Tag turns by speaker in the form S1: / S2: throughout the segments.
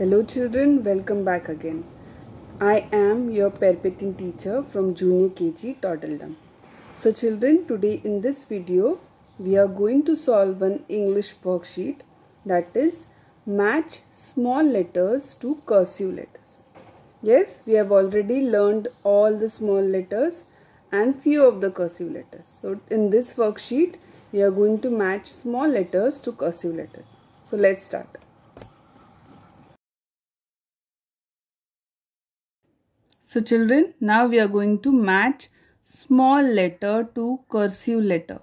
S1: Hello children, welcome back again. I am your perpetuating teacher from junior KG Toddledom. So children, today in this video, we are going to solve an English worksheet that is match small letters to cursive letters. Yes, we have already learned all the small letters and few of the cursive letters. So in this worksheet, we are going to match small letters to cursive letters. So let's start. So children, now we are going to match small letter to cursive letter.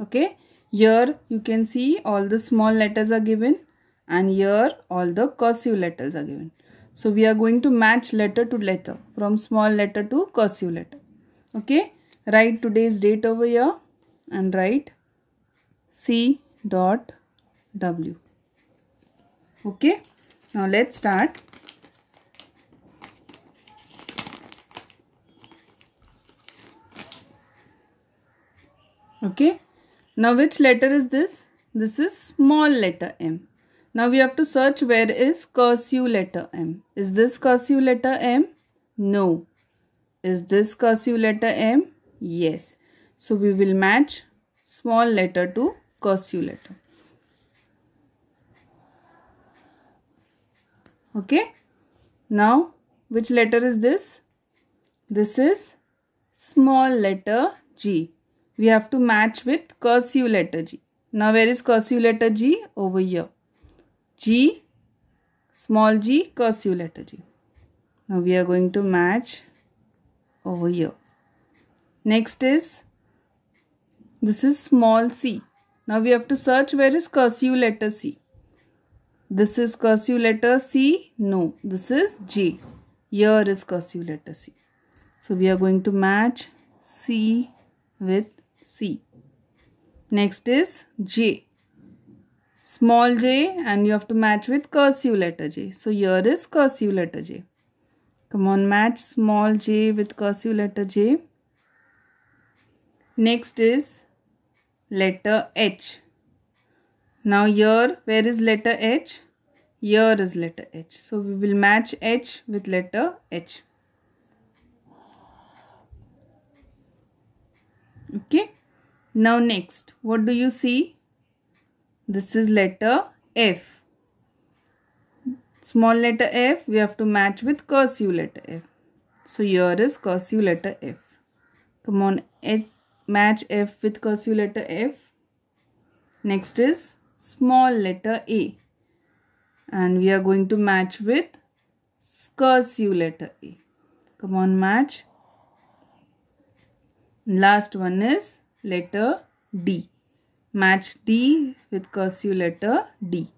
S1: Okay. Here you can see all the small letters are given and here all the cursive letters are given. So we are going to match letter to letter from small letter to cursive letter. Okay. Write today's date over here and write C dot W. Okay. Now let's start. okay now which letter is this this is small letter m now we have to search where is cursive letter m is this cursive letter m no is this cursive letter m yes so we will match small letter to cursive letter okay now which letter is this this is small letter g we have to match with cursive letter G. Now where is cursive letter G? Over here. G, small g, cursive letter G. Now we are going to match over here. Next is, this is small c. Now we have to search where is cursive letter C. This is cursive letter C. No, this is J. Here is cursive letter C. So we are going to match C with C. Next is J. Small j and you have to match with cursive letter J. So here is cursive letter J. Come on match small j with cursive letter J. Next is letter H. Now here where is letter H? Here is letter H. So we will match H with letter H. Okay. Now next, what do you see? This is letter F. Small letter F, we have to match with cursive letter F. So here is cursive letter F. Come on, H, match F with cursive letter F. Next is small letter A. And we are going to match with cursive letter A. Come on, match. Last one is letter D. Match D with cursive letter D.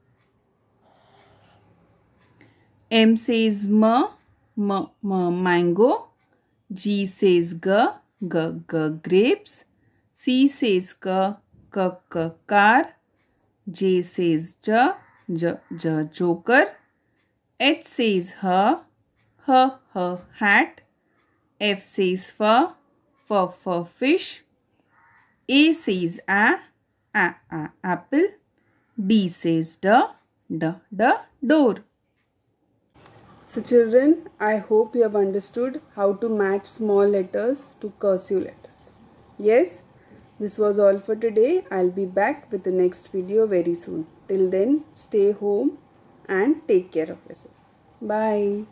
S1: M says M, M, M mango. G says G, G, G grapes. C says K, car. J says J, J, J joker. H says H, H, H hat. F says F, F, F fish. A says a, a, a, apple. B says the, the, the door. So children, I hope you have understood how to match small letters to cursive letters. Yes, this was all for today. I'll be back with the next video very soon. Till then, stay home and take care of yourself. Bye.